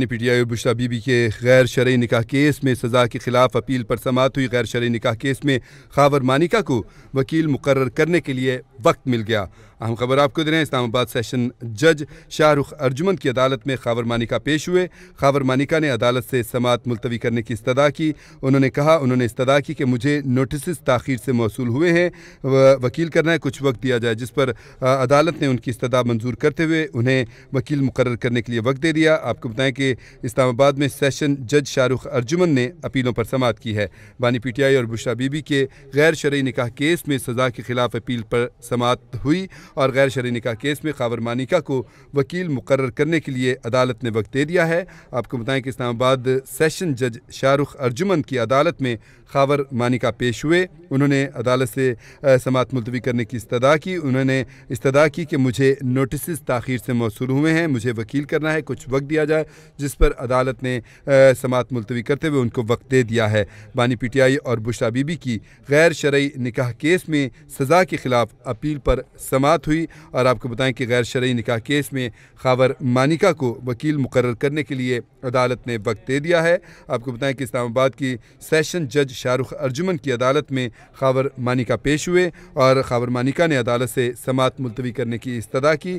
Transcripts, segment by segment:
P T Bushra बीबी के गैर शरिय निकाह केस में सजा के खिलाफ अपील पर समात हुई गैर शरिय निकाह केस में खावर मानिका को वकील मुकर करने के लिए वक्त मिल गया अहम खबर आपको दे रहे हैं इस्लामाबाद सेशन जज शाहरुख अर्जुमन की अदालत में खावर मानिका पेश हुए खावर मानिका ने अदालत से समात मुलतवी करने की इस्तः की उन्होंने कहा उन्होंने इस्तः की कि मुझे नोटिस तखिर से मौसू हुए हैं वकील करना है कुछ वक्त दिया जाए जिस पर अदालत ने उनकी इस्तः मंजूर करते हुए उन्हें वकील मुकर करने के लिए वक्त दे दिया आपको बताएं कि के इस्लामाबाद में सेशन जज शाहरुख अर्जुमन ने अपीलों पर समात की है बानी पीटीआई और बुशरा बीबी के गैर शर्य निकाह केस में सजा के खिलाफ अपील पर समात हुई और गैर शर्य निकाह केस में खावर मानिका को वकील मुकर करने के लिए अदालत ने वक्त दे दिया है आपको बताएं कि इस्लामाबाद सेशन जज शाहरुख अर्जुमन की अदालत में खावर मानिका पेश हुए उन्होंने अदालत से समात मुलतवी करने की इस्तदा की उन्होंने इस्तदा की कि मुझे नोटिस ताखिर से मौसू हुए हैं मुझे वकील करना है कुछ वक्त दिया जाए जिस पर अदालत ने समात मुलतवी करते हुए उनको वक्त दे दिया है बानी पी टी आई और बुशा बीबी की गैर शरयी निकाह केस में सज़ा के ख़िलाफ़ अपील पर समात हुई और आपको बताएं कि गैर शर्य निकाह केस में खावर मानिका को वकील मुकर करने के लिए अदालत ने वक्त दे दिया है आपको बताएं कि इस्लामाबाद की सेशन जज शाहरुख अर्जुमन की अदालत में खावर मानिका पेश हुए और खावर मानिका ने अदालत से समात मुलतवी करने की इस्तदा की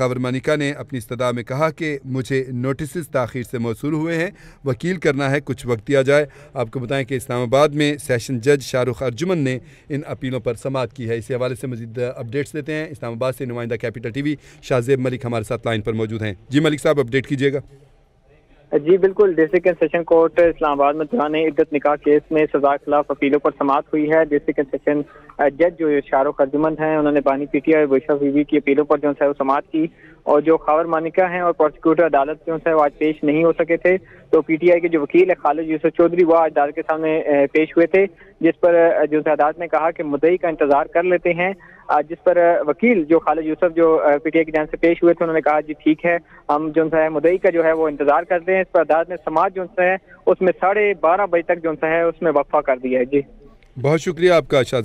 खावर मानिका ने अपनी इस्तदा में कहा कि मुझे नोटिस तखिर से मौसू हुए हैं वकील करना है कुछ वक्त दिया जाए आपको बताएं कि इस्लामाबाद में सेशन जज शाहरुख अर्जुमन ने इन अपीलों पर समात की है इसी हवाले से मजीद अपडेट्स देते हैं इस्लामाबाद से नुमाइंदा कैपिटल वी शाहजेब मलिक हमारे साथ लाइन पर मौजूद हैं जी मलिक साहब अपडेट कीजिएगा जी बिल्कुल district and session court Islamabad में दुरान इद्दत निकाह केस में सजा खिलाफ अपीलों पर समाप्त हुई है डिस्ट्रिक्ट एंड सेशन जज जो शाहरुख अर्जुमंद हैं उन्होंने बानी पीटी और वैशा बीवी की अपीलों पर जो है वो समाप्त की और जो खावर मानिका हैं और प्रोसिक्यूटर अदालत जो है वो आज पेश नहीं हो सके थे तो पीटीआई के जो वकील है खालिद यूसुफ चौधरी वो आज अदालत के सामने पेश हुए थे जिस पर जो अदालत ने कहा कि मुदई का इंतजार कर लेते हैं जिस पर वकील जो खालिद यूसफ जो पीटीआई की जान से पेश हुए थे उन्होंने कहा जी ठीक है हम जो है मुदई का जो है वो इंतजार करते हैं इस पर अदालत ने समाज जो है उसमें साढ़े बारह बजे तक जो है उसमें वफा कर दिया है जी बहुत शुक्रिया आपका